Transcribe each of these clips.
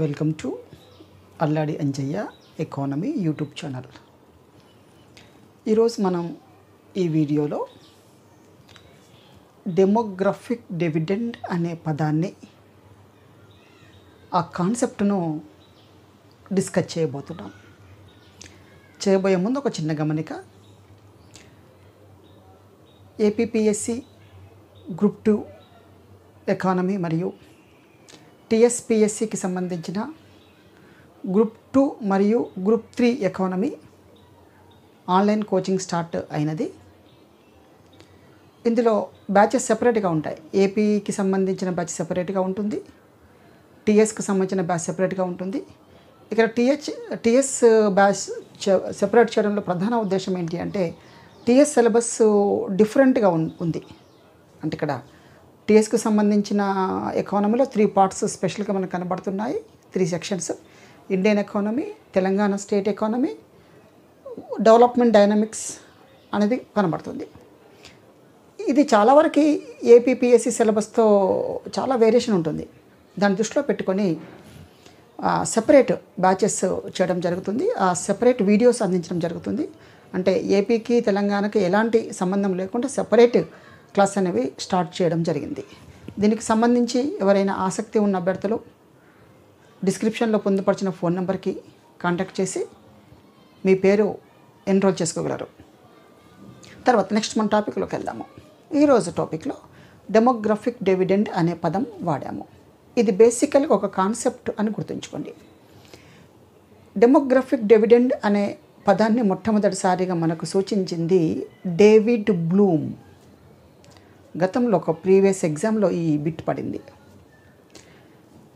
welcome to Alladi Anjaiah economy YouTube channel ఈరోజు మనం ఈ వీడియోలో డెమోగ్రఫిక్ డివిడెండ్ అనే పదాన్ని ఆ కాన్సెప్ట్ను డిస్కస్ చేయబోతున్నాం చేయబోయే ముందు ఒక చిన్న గమనిక ఏపీపీఎస్సి గ్రూప్ టూ ఎకానమీ మరియు టిఎస్పిఎస్సికి సంబంధించిన గ్రూప్ టూ మరియు group three economy online coaching start అయినది ఇందులో బ్యాచెస్ సెపరేట్గా ఉంటాయి ఏపీకి సంబంధించిన బ్యాచ్ సెపరేట్గా ఉంటుంది టీఎస్కి సంబంధించిన బ్యాచ్ సెపరేట్గా ఉంటుంది ఇక్కడ టీహెచ్ టీఎస్ బ్యాచ్ సెపరేట్ చేయడంలో ప్రధాన ఉద్దేశం ఏంటి అంటే టీఎస్ సిలబస్ డిఫరెంట్గా ఉంది అంటే ఇక్కడ టీఎస్కి సంబంధించిన ఎకానమీలో త్రీ పార్ట్స్ స్పెషల్గా మనకు కనబడుతున్నాయి three sections Indian economy Telangana state economy development dynamics అనేది కనబడుతుంది ఇది చాలా వరకు ఏపీపీఎస్సి సిలబస్తో చాలా వేరియేషన్ ఉంటుంది దాన్ని దృష్టిలో పెట్టుకొని సెపరేట్ బ్యాచెస్ చేయడం జరుగుతుంది ఆ సెపరేట్ వీడియోస్ అందించడం జరుగుతుంది అంటే ఏపీకి తెలంగాణకి ఎలాంటి సంబంధం లేకుండా సెపరేట్ క్లాస్ అనేవి స్టార్ట్ చేయడం జరిగింది దీనికి సంబంధించి ఎవరైనా ఆసక్తి ఉన్న అభ్యర్థులు డిస్క్రిప్షన్లో పొందుపరిచిన ఫోన్ నెంబర్కి కాంటాక్ట్ చేసి మీ పేరు ఎన్రోల్ చేసుకోగలరు తర్వాత నెక్స్ట్ మన టాపిక్లోకి వెళ్దాము ఈరోజు టాపిక్లో డెమోగ్రఫిక్ డెవిడెండ్ అనే పదం వాడాము ఇది బేసికల్గా ఒక కాన్సెప్ట్ అని గుర్తుంచుకోండి డెమోగ్రఫిక్ డెవిడెండ్ అనే పదాన్ని మొట్టమొదటిసారిగా మనకు సూచించింది డేవిడ్ బ్లూమ్ గతంలో ఒక ప్రీవియస్ ఎగ్జామ్లో ఈ బిట్ పడింది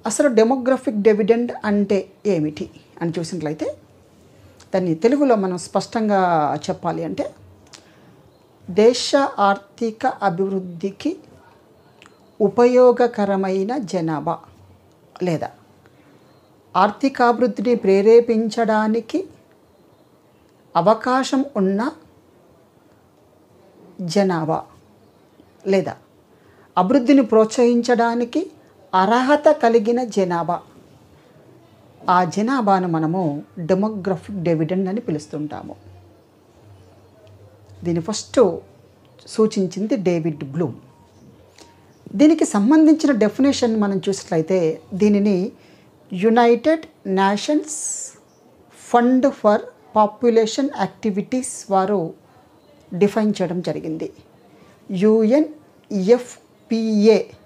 అసలు డెమోగ్రఫిక్ డెవిడెండ్ అంటే ఏమిటి అని చూసినట్లయితే దాన్ని తెలుగులో మనం స్పష్టంగా చెప్పాలి అంటే దేశ ఆర్థిక అభివృద్ధికి ఉపయోగకరమైన జనాభా లేదా ఆర్థికాభివృద్ధిని ప్రేరేపించడానికి అవకాశం ఉన్న జనాభా లేదా అభివృద్ధిని ప్రోత్సహించడానికి అర్హత కలిగిన జనాభా ఆ జనాభాను మనము డెమోగ్రఫిక్ డెవిడెండ్ అని పిలుస్తుంటాము దీని ఫస్ట్ సూచించింది డేవిడ్ బ్లూమ్ దీనికి సంబంధించిన డెఫినేషన్ మనం చూసినట్లయితే దీనిని United Nations Fund for Population Activities వారు డిఫైన్ చేయడం జరిగింది యుఎన్ ఎఫ్పిఏ e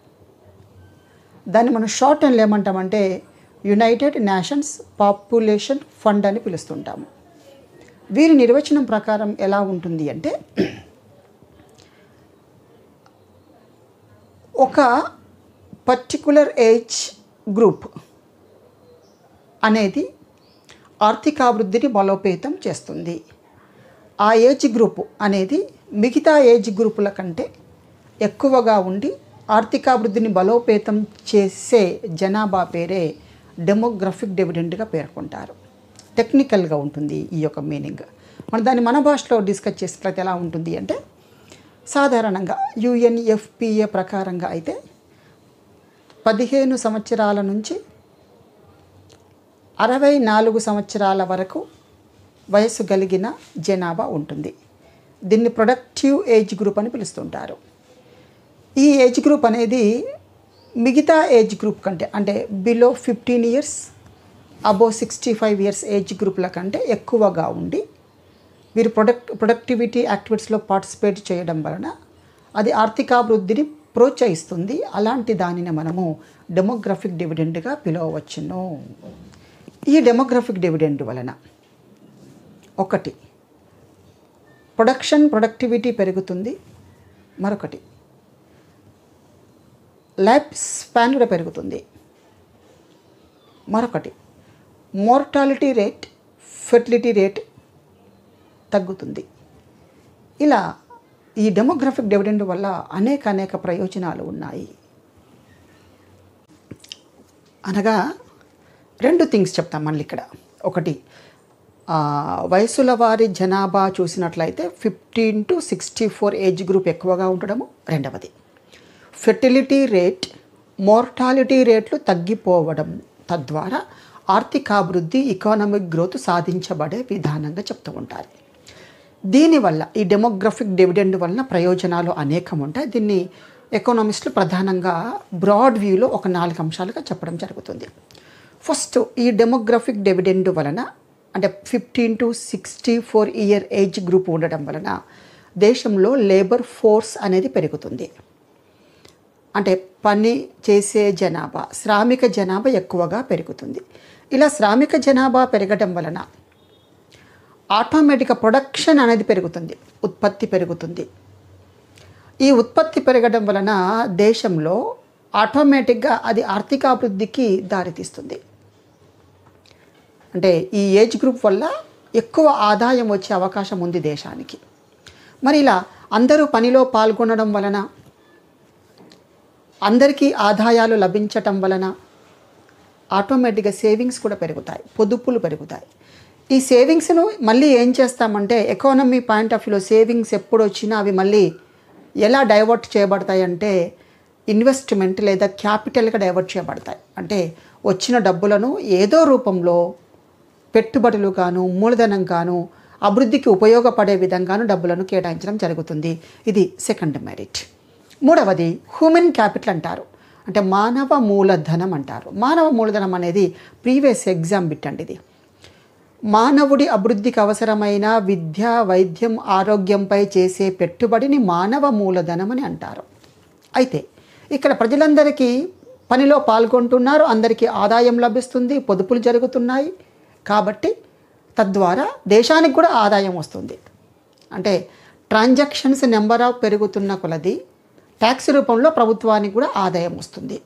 దాన్ని మనం షార్ట్ టర్మ్లో ఏమంటామంటే యునైటెడ్ నేషన్స్ పాపులేషన్ ఫండ్ అని పిలుస్తుంటాము వీరి నిర్వచనం ప్రకారం ఎలా ఉంటుంది అంటే ఒక పర్టికులర్ ఏజ్ గ్రూప్ అనేది ఆర్థికాభివృద్ధిని బలోపేతం చేస్తుంది ఆ ఏజ్ గ్రూప్ అనేది మిగతా ఏజ్ గ్రూపుల కంటే ఎక్కువగా ఉండి ఆర్థికాభివృద్ధిని బలోపేతం చేసే జనాభా పేరే డెమోగ్రఫిక్ డెవిడెంట్గా పేర్కొంటారు టెక్నికల్గా ఉంటుంది ఈ యొక్క మీనింగ్ మన దాన్ని మన భాషలో డిస్కస్ చేసినట్లయితే ఎలా ఉంటుంది అంటే సాధారణంగా యుఎన్ఎఫ్పిఏ ప్రకారంగా అయితే పదిహేను సంవత్సరాల నుంచి అరవై నాలుగు సంవత్సరాల వరకు వయసు కలిగిన జనాభా ఉంటుంది దీన్ని ప్రొడక్టివ్ ఏజ్ గ్రూప్ అని పిలుస్తుంటారు ఈ ఏజ్ గ్రూప్ అనేది మిగతా ఏజ్ గ్రూప్ కంటే అంటే below fifteen years above sixty five years age గ్రూప్ల కంటే ఎక్కువగా ఉండి వీరు ప్రొడక్ట్ ప్రొడక్టివిటీ యాక్టివిటీస్లో పార్టిసిపేట్ చేయడం వలన అది ఆర్థికాభివృద్ధిని ప్రోత్సహిస్తుంది అలాంటి దానిని మనము డెమోగ్రఫిక్ డివిడెండ్గా పిలవచ్చును ఈ డెమోగ్రఫిక్ డివిడెండ్ వలన ఒకటి ప్రొడక్షన్ ప్రొడక్టివిటీ పెరుగుతుంది మరొకటి లైఫ్ స్పాన్ కూడా పెరుగుతుంది మరొకటి మోర్టాలిటీ రేట్ ఫెర్టిలిటీ రేట్ తగ్గుతుంది ఇలా ఈ డెమోగ్రఫిక్ డివిడెండ్ వల్ల అనేక అనేక ప్రయోజనాలు ఉన్నాయి అనగా రెండు థింగ్స్ చెప్తాం మళ్ళీ ఇక్కడ ఒకటి వయసుల వారి జనాభా చూసినట్లయితే fifteen to sixty four age group ఎక్కువగా ఉండడము రెండవది ఫెర్టిలిటీ రేట్ మోర్టాలిటీ రేట్లు తగ్గిపోవడం తద్వారా ఆర్థికాభివృద్ధి ఇకానమిక్ గ్రోత్ సాధించబడే విధానంగా చెప్తూ ఉంటారు దీనివల్ల ఈ డెమోగ్రఫిక్ డివిడెండ్ వలన ప్రయోజనాలు అనేకం ఉంటాయి దీన్ని ఎకనామిస్టులు ప్రధానంగా బ్రాడ్ వ్యూలో ఒక నాలుగు అంశాలుగా చెప్పడం జరుగుతుంది ఫస్ట్ ఈ డెమోగ్రఫిక్ డివిడెండ్ వలన అంటే fifteen to sixty four year age group ఉండడం వలన దేశంలో లేబర్ ఫోర్స్ అనేది పెరుగుతుంది అంటే పని చేసే జనాభా శ్రామిక జనాభా ఎక్కువగా పెరుగుతుంది ఇలా శ్రామిక జనాభా పెరగడం వలన ఆటోమేటిక్గా ప్రొడక్షన్ అనేది పెరుగుతుంది ఉత్పత్తి పెరుగుతుంది ఈ ఉత్పత్తి పెరగడం వలన దేశంలో ఆటోమేటిక్గా అది ఆర్థికాభివృద్ధికి దారితీస్తుంది అంటే ఈ ఏజ్ గ్రూప్ వల్ల ఎక్కువ ఆదాయం వచ్చే అవకాశం ఉంది దేశానికి మరి ఇలా అందరూ పనిలో పాల్గొనడం వలన అందరికీ ఆదాయాలు లభించటం వలన ఆటోమేటిక్గా సేవింగ్స్ కూడా పెరుగుతాయి పొదుపులు పెరుగుతాయి ఈ సేవింగ్స్ను మళ్ళీ ఏం చేస్తామంటే ఎకానమీ పాయింట్ ఆఫ్ వ్యూలో సేవింగ్స్ ఎప్పుడు వచ్చినా అవి మళ్ళీ ఎలా డైవర్ట్ చేయబడతాయి అంటే ఇన్వెస్ట్మెంట్ లేదా క్యాపిటల్గా డైవర్ట్ చేయబడతాయి అంటే వచ్చిన డబ్బులను ఏదో రూపంలో పెట్టుబడులు గాను మూలధనం గాను అభివృద్ధికి ఉపయోగపడే విధంగాను డబ్బులను కేటాయించడం జరుగుతుంది ఇది సెకండ్ మెరిట్ మూడవది హ్యూమన్ క్యాపిటల్ అంటారు అంటే మానవ మూలధనం అంటారు మానవ మూలధనం అనేది ప్రీవియస్ ఎగ్జామ్ బిట్ అండి ఇది మానవుడి అభివృద్ధికి అవసరమైన విద్య వైద్యం ఆరోగ్యంపై చేసే పెట్టుబడిని మానవ మూలధనం అని అంటారు అయితే ఇక్కడ ప్రజలందరికీ పనిలో పాల్గొంటున్నారు అందరికీ ఆదాయం లభిస్తుంది పొదుపులు జరుగుతున్నాయి కాబట్టి తద్వారా దేశానికి కూడా ఆదాయం వస్తుంది అంటే ట్రాన్జాక్షన్స్ నెంబర్ ఆఫ్ పెరుగుతున్న కొలది ట్యాక్స్ రూపంలో ప్రభుత్వానికి కూడా ఆదాయం వస్తుంది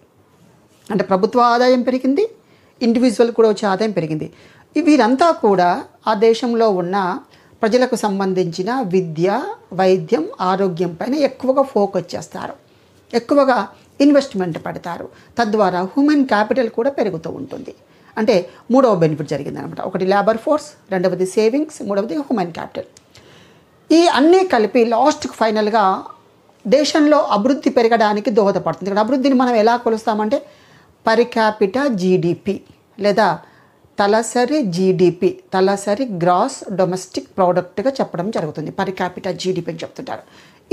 అంటే ప్రభుత్వ ఆదాయం పెరిగింది ఇండివిజువల్ కూడా వచ్చే ఆదాయం పెరిగింది వీరంతా కూడా ఆ దేశంలో ఉన్న ప్రజలకు సంబంధించిన విద్య వైద్యం ఆరోగ్యం పైన ఎక్కువగా ఫోకస్ చేస్తారు ఎక్కువగా ఇన్వెస్ట్మెంట్ పెడతారు తద్వారా హ్యూమన్ క్యాపిటల్ కూడా పెరుగుతూ ఉంటుంది అంటే మూడవ బెనిఫిట్ జరిగిందనమాట ఒకటి లేబర్ ఫోర్స్ రెండవది సేవింగ్స్ మూడవది హ్యూమన్ క్యాపిటల్ ఈ అన్నీ కలిపి లాస్ట్కి ఫైనల్గా దేశంలో అభివృద్ధి పెరగడానికి దోహదపడుతుంది ఇక్కడ అభివృద్ధిని మనం ఎలా కొలుస్తామంటే పరికాపిట జీడిపి లేదా తలసరి జీడిపి తలసరి గ్రాస్ డొమెస్టిక్ ప్రోడక్ట్గా చెప్పడం జరుగుతుంది పరికాపిట జీడిపి అని చెప్తుంటారు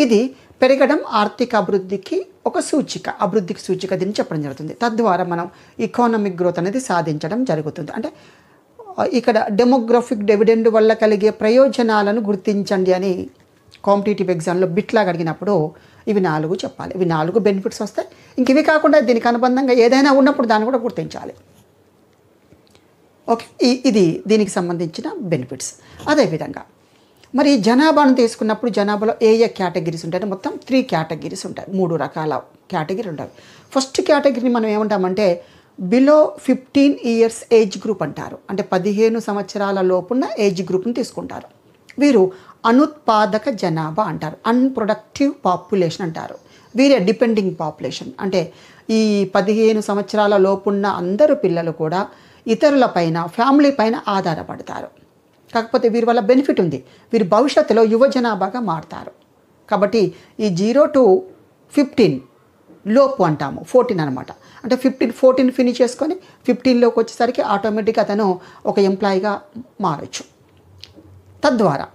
ఇది పెరగడం ఆర్థిక అభివృద్ధికి ఒక సూచిక అభివృద్ధికి సూచిక దీన్ని చెప్పడం జరుగుతుంది తద్వారా మనం ఇకానమిక్ గ్రోత్ అనేది సాధించడం జరుగుతుంది అంటే ఇక్కడ డెమోగ్రఫిక్ డెవిడెండ్ వల్ల కలిగే ప్రయోజనాలను గుర్తించండి అని కాంపిటేటివ్ ఎగ్జామ్లో బిట్లాగా అడిగినప్పుడు ఇవి నాలుగు చెప్పాలి ఇవి నాలుగు బెనిఫిట్స్ వస్తాయి ఇంక ఇవి కాకుండా దీనికి అనుబంధంగా ఏదైనా ఉన్నప్పుడు దాన్ని కూడా గుర్తించాలి ఓకే ఇది దీనికి సంబంధించిన బెనిఫిట్స్ అదేవిధంగా మరి జనాభాను తీసుకున్నప్పుడు జనాభాలో ఏ ఏ కేటగిరీస్ ఉంటాయి మొత్తం త్రీ కేటగిరీస్ ఉంటాయి మూడు రకాల కేటగిరీ ఉంటాయి ఫస్ట్ కేటగిరీని మనం ఏమంటామంటే below fifteen years age group అంటారు అంటే పదిహేను సంవత్సరాల లోపున్న ఏజ్ గ్రూప్ని తీసుకుంటారు వీరు అనుత్పాదక జనాభా అంటారు అన్ప్రొడక్టివ్ పాపులేషన్ అంటారు వీరే డిపెండింగ్ పాపులేషన్ అంటే ఈ పదిహేను సంవత్సరాల లోపున్న అందరు పిల్లలు కూడా ఇతరుల పైన ఫ్యామిలీ పైన ఆధారపడతారు కాకపోతే వీరి వల్ల బెనిఫిట్ ఉంది వీరు భవిష్యత్తులో యువ జనాభాగా మారుతారు కాబట్టి ఈ జీరో టు ఫిఫ్టీన్ లోపు అంటాము ఫోర్టీన్ అనమాట అంటే ఫిఫ్టీన్ ఫోర్టీన్ ఫినిష్ చేసుకొని ఫిఫ్టీన్లోకి వచ్చేసరికి ఆటోమేటిక్గా అతను ఒక ఎంప్లాయీగా మారచ్చు తద్వారా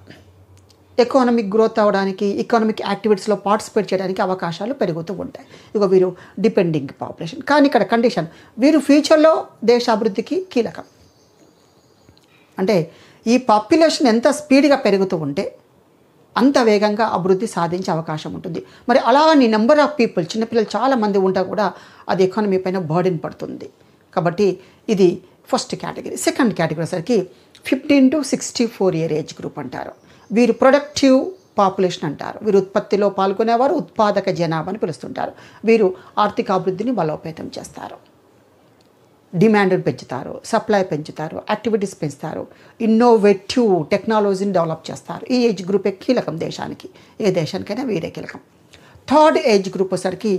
ఎకానమిక్ గ్రోత్ అవ్వడానికి ఎకనామిక్ యాక్టివిటీస్లో పార్టిసిపేట్ చేయడానికి అవకాశాలు పెరుగుతూ ఉంటాయి ఇక వీరు డిపెండింగ్ పాపులేషన్ కానీ ఇక్కడ కండిషన్ వీరు ఫ్యూచర్లో దేశ అభివృద్ధికి కీలకం అంటే ఈ పాపులేషన్ ఎంత స్పీడ్గా పెరుగుతూ ఉంటే అంత వేగంగా అభివృద్ధి సాధించే అవకాశం ఉంటుంది మరి నీ నెంబర్ ఆఫ్ పీపుల్ చిన్నపిల్లలు చాలామంది ఉంటా కూడా అది ఎకానమీ పైన బర్డెన్ పడుతుంది కాబట్టి ఇది ఫస్ట్ కేటగిరీ సెకండ్ కేటగిరీ సరికి fifteen to sixty four year age group అంటారు వీరు ప్రొడక్టివ్ పాపులేషన్ అంటారు వీరు ఉత్పత్తిలో పాల్గొనేవారు ఉత్పాదక జనాభా అని పిలుస్తుంటారు వీరు ఆర్థిక అభివృద్ధిని బలోపేతం చేస్తారు డిమాండ్ పెంచుతారు సప్లై పెంచుతారు యాక్టివిటీస్ పెంచుతారు ఇన్నోవేటివ్ టెక్నాలజీని డెవలప్ చేస్తారు ఈ ఏజ్ గ్రూపే కీలకం దేశానికి ఏ దేశానికైనా వీరే కీలకం థర్డ్ ఏజ్ గ్రూప్ వచ్చరికి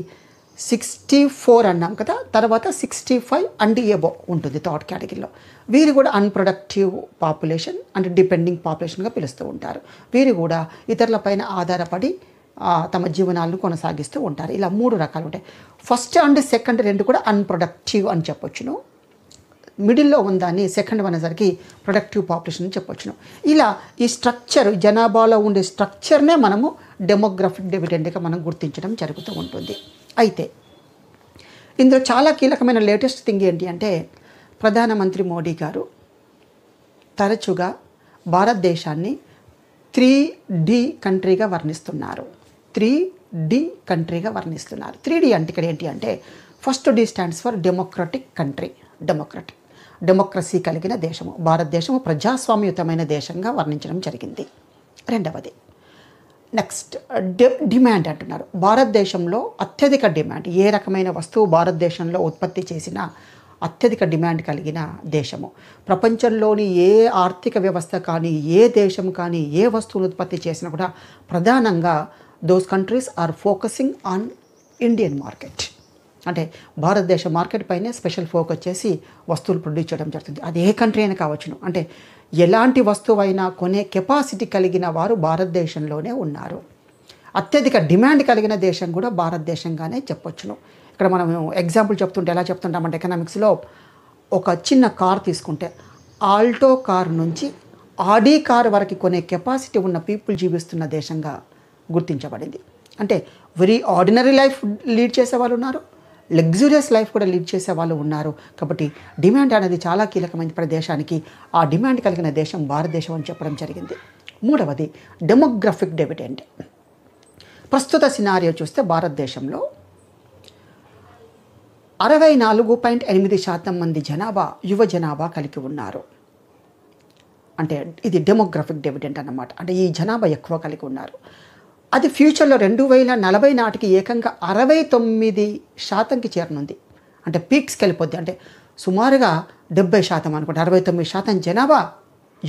సిక్స్టీ ఫోర్ అన్నాం కదా తర్వాత సిక్స్టీ ఫైవ్ అండ్ ఎబో ఉంటుంది థర్డ్ కేటగిరీలో వీరు కూడా అన్ప్రొడక్టివ్ పాపులేషన్ అండ్ డిపెండింగ్ పాపులేషన్గా పిలుస్తూ ఉంటారు వీరు కూడా ఇతరులపైన ఆధారపడి తమ జీవనాలను కొనసాగిస్తూ ఉంటారు ఇలా మూడు రకాలు ఉంటాయి ఫస్ట్ అండ్ సెకండ్ రెండు కూడా అన్ప్రొడక్టివ్ అని చెప్పొచ్చును మిడిల్లో ఉందాన్ని సెకండ్ అనేసరికి ప్రొడక్టివ్ పాపులేషన్ అని చెప్పొచ్చును ఇలా ఈ స్ట్రక్చర్ జనాభాలో ఉండే స్ట్రక్చర్నే మనము డెమోగ్రఫిక్ డివిడెండ్గా మనం గుర్తించడం జరుగుతూ ఉంటుంది అయితే ఇందులో చాలా కీలకమైన లేటెస్ట్ థింగ్ ఏంటి అంటే ప్రధానమంత్రి మోడీ గారు తరచుగా భారతదేశాన్ని త్రీ డి కంట్రీగా వర్ణిస్తున్నారు త్రీ డి కంట్రీగా వర్ణిస్తున్నారు త్రీ డి అంటే ఇక్కడ ఏంటి అంటే first D stands for democratic country democratic democracy కలిగిన దేశము భారతదేశము ప్రజాస్వామ్యుతమైన దేశంగా వర్ణించడం జరిగింది రెండవది నెక్స్ట్ డిమాండ్ అంటున్నారు భారతదేశంలో అత్యధిక డిమాండ్ ఏ రకమైన వస్తువు భారతదేశంలో ఉత్పత్తి చేసినా అత్యధిక డిమాండ్ కలిగిన దేశము ప్రపంచంలోని ఏ ఆర్థిక వ్యవస్థ కానీ ఏ దేశం కానీ ఏ వస్తువును ఉత్పత్తి చేసినా కూడా ప్రధానంగా those countries are focusing on Indian market అంటే భారతదేశ మార్కెట్ పైనే స్పెషల్ ఫోక్ వచ్చేసి వస్తువులు ప్రొడ్యూస్ చేయడం జరుగుతుంది అది ఏ కంట్రీ అయినా కావచ్చును అంటే ఎలాంటి వస్తువైనా కొనే కెపాసిటీ కలిగిన వారు భారతదేశంలోనే ఉన్నారు అత్యధిక డిమాండ్ కలిగిన దేశం కూడా భారతదేశంగానే చెప్పొచ్చును ఇక్కడ మనం ఎగ్జాంపుల్ చెప్తుంటే ఎలా చెప్తుంటామంటే ఎకనామిక్స్లో ఒక చిన్న కార్ తీసుకుంటే ఆల్టో కార్ నుంచి ఆడీ కార్ వరకు కొనే కెపాసిటీ ఉన్న పీపుల్ జీవిస్తున్న దేశంగా గుర్తించబడింది అంటే వెరీ ఆర్డినరీ లైఫ్ లీడ్ చేసే వాళ్ళు ఉన్నారు లగ్జూరియస్ లైఫ్ కూడా లీడ్ చేసే వాళ్ళు ఉన్నారు కాబట్టి డిమాండ్ అనేది చాలా కీలకమైన ప్రదేశానికి ఆ డిమాండ్ కలిగిన దేశం భారతదేశం అని చెప్పడం జరిగింది మూడవది డెమోగ్రఫిక్ డెవిడెంట్ ప్రస్తుత సినారియో చూస్తే భారతదేశంలో అరవై నాలుగు పాయింట్ ఎనిమిది శాతం మంది జనాభా యువ జనాభా కలిగి ఉన్నారు అంటే ఇది డెమోగ్రఫిక్ డెవిడెంట్ అన్నమాట అంటే ఈ జనాభా ఎక్కువ కలిగి ఉన్నారు అది ఫ్యూచర్లో రెండు వేల నలభై నాటికి ఏకంగా అరవై తొమ్మిది శాతంకి చేరనుంది అంటే పీక్స్కి వెళ్ళిపోద్ది అంటే సుమారుగా డెబ్బై శాతం అనుకుంటే అరవై తొమ్మిది శాతం జనాభా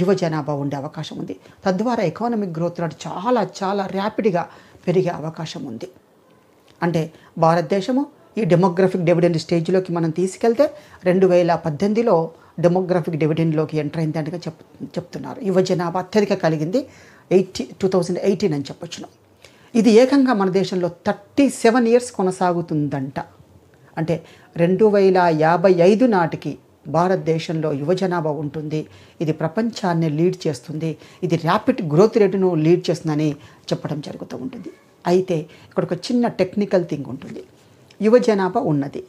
యువ జనాభా ఉండే అవకాశం ఉంది తద్వారా ఎకానమిక్ గ్రోత్ రేట్ చాలా చాలా ర్యాపిడ్గా పెరిగే అవకాశం ఉంది అంటే భారతదేశము ఈ డెమోగ్రఫిక్ డివిడెండ్ స్టేజ్లోకి మనం తీసుకెళ్తే రెండు వేల పద్దెనిమిదిలో డెమోగ్రఫిక్ డివిడెండ్లోకి ఎంటర్ అయిందంటగా చెప్ చెప్తున్నారు యువ జనాభా అత్యధిక కలిగింది ఎయిటీ టూ థౌజండ్ ఎయిటీన్ అని చెప్పొచ్చును ఇది ఏకంగా మన దేశంలో థర్టీ సెవెన్ ఇయర్స్ కొనసాగుతుందంట అంటే రెండు వేల యాభై ఐదు నాటికి భారతదేశంలో యువ జనాభా ఉంటుంది ఇది ప్రపంచాన్ని లీడ్ చేస్తుంది ఇది ర్యాపిడ్ గ్రోత్ రేటును లీడ్ చేస్తుందని చెప్పడం జరుగుతూ ఉంటుంది అయితే ఇక్కడ ఒక చిన్న టెక్నికల్ థింగ్ ఉంటుంది యువ జనాభా ఉన్నది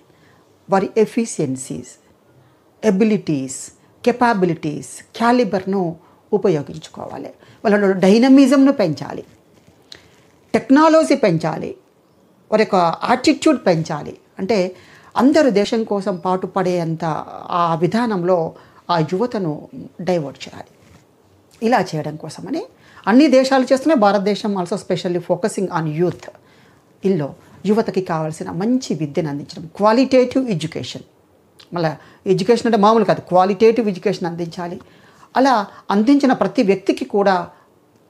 వారి ఎఫిషియన్సీస్ ఎబిలిటీస్ కెపాబిలిటీస్ క్యాలిబర్ను ఉపయోగించుకోవాలి వాళ్ళ డైనమిజంను పెంచాలి టెక్నాలజీ పెంచాలి వారి యొక్క యాటిట్యూడ్ పెంచాలి అంటే అందరు దేశం కోసం పాటుపడేంత ఆ విధానంలో ఆ యువతను డైవర్ట్ చేయాలి ఇలా చేయడం కోసమని అన్ని దేశాలు చేస్తున్న భారతదేశం also specially focusing on youth ఇల్లో యువతకి కావాల్సిన మంచి విద్యను అందించడం క్వాలిటేటివ్ ఎడ్యుకేషన్ మళ్ళీ ఎడ్యుకేషన్ అంటే మామూలు కాదు క్వాలిటేటివ్ ఎడ్యుకేషన్ అందించాలి అలా అందించిన ప్రతి వ్యక్తికి కూడా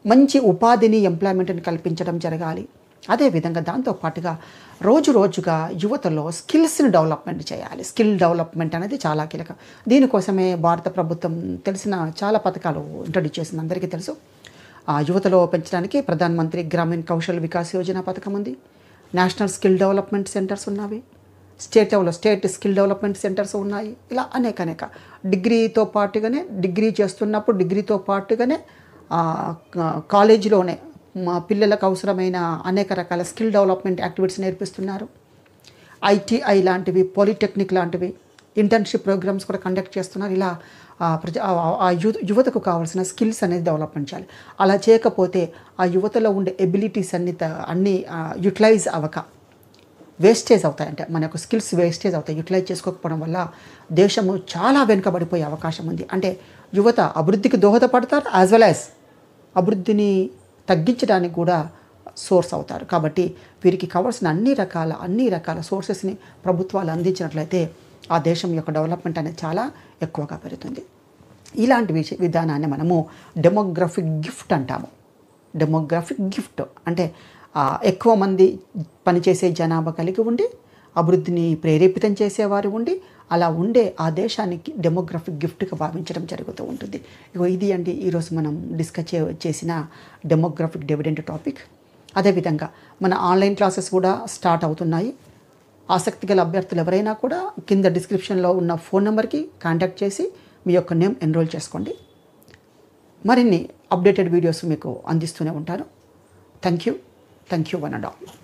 మంచి ఉపాధిని ఎంప్లాయ్మెంట్ని కల్పించడం జరగాలి అదేవిధంగా దాంతో పాటుగా రోజు రోజుగా యువతలో స్కిల్స్ని డెవలప్మెంట్ చేయాలి స్కిల్ డెవలప్మెంట్ అనేది చాలా కీలకం దీనికోసమే భారత ప్రభుత్వం తెలిసిన చాలా పథకాలు ఇంట్రడ్యూస్ చేసింది అందరికీ తెలుసు యువతలో పెంచడానికి ప్రధానమంత్రి గ్రామీణ కౌశల్ వికాస్ యోజన పథకం ఉంది నేషనల్ స్కిల్ డెవలప్మెంట్ సెంటర్స్ ఉన్నవి స్టేట్ లెవెల్లో స్టేట్ స్కిల్ డెవలప్మెంట్ సెంటర్స్ ఉన్నాయి ఇలా అనేక అనేక డిగ్రీతో పాటుగానే డిగ్రీ చేస్తున్నప్పుడు డిగ్రీతో పాటుగానే కాలేజీలోనే మా పిల్లలకు అవసరమైన అనేక రకాల స్కిల్ డెవలప్మెంట్ యాక్టివిటీస్ నేర్పిస్తున్నారు ఐటీఐ లాంటివి పాలిటెక్నిక్ లాంటివి ఇంటర్న్షిప్ ప్రోగ్రామ్స్ కూడా కండక్ట్ చేస్తున్నారు ఇలా ప్రజా ఆ యువ యువతకు కావాల్సిన స్కిల్స్ అనేది డెవలప్మెంట్ చేయాలి అలా చేయకపోతే ఆ యువతలో ఉండే ఎబిలిటీస్ అన్ని అన్నీ యూటిలైజ్ అవ్వక వేస్టేజ్ అవుతాయంటే మన యొక్క స్కిల్స్ వేస్టేజ్ అవుతాయి యూటిలైజ్ చేసుకోకపోవడం వల్ల దేశము చాలా వెనుకబడిపోయే అవకాశం ఉంది అంటే యువత అభివృద్ధికి దోహదపడతారు యాజ్ వెల్ యాజ్ అభివృద్ధిని తగ్గించడానికి కూడా సోర్స్ అవుతారు కాబట్టి వీరికి కావాల్సిన అన్ని రకాల అన్ని రకాల సోర్సెస్ని ప్రభుత్వాలు అందించినట్లయితే ఆ దేశం యొక్క డెవలప్మెంట్ అనేది చాలా ఎక్కువగా పెరుగుతుంది ఇలాంటి విష విధానాన్ని మనము డెమోగ్రఫిక్ గిఫ్ట్ అంటాము డెమోగ్రఫిక్ గిఫ్ట్ అంటే ఎక్కువ మంది పనిచేసే జనాభా కలిగి ఉండి అభివృద్ధిని ప్రేరేపితం చేసేవారు ఉండి అలా ఉండే ఆ దేశానికి డెమోగ్రఫిక్ గిఫ్ట్గా భావించడం జరుగుతూ ఉంటుంది ఇగో ఇది అండి ఈరోజు మనం డిస్కస్ చే చేసిన డెమోగ్రఫిక్ డివిడెంట్ టాపిక్ అదేవిధంగా మన ఆన్లైన్ క్లాసెస్ కూడా స్టార్ట్ అవుతున్నాయి ఆసక్తి గల అభ్యర్థులు ఎవరైనా కూడా కింద డిస్క్రిప్షన్లో ఉన్న ఫోన్ నెంబర్కి కాంటాక్ట్ చేసి మీ యొక్క నేమ్ ఎన్రోల్ చేసుకోండి మరిన్ని అప్డేటెడ్ వీడియోస్ మీకు అందిస్తూనే ఉంటాను thank you thank you one and all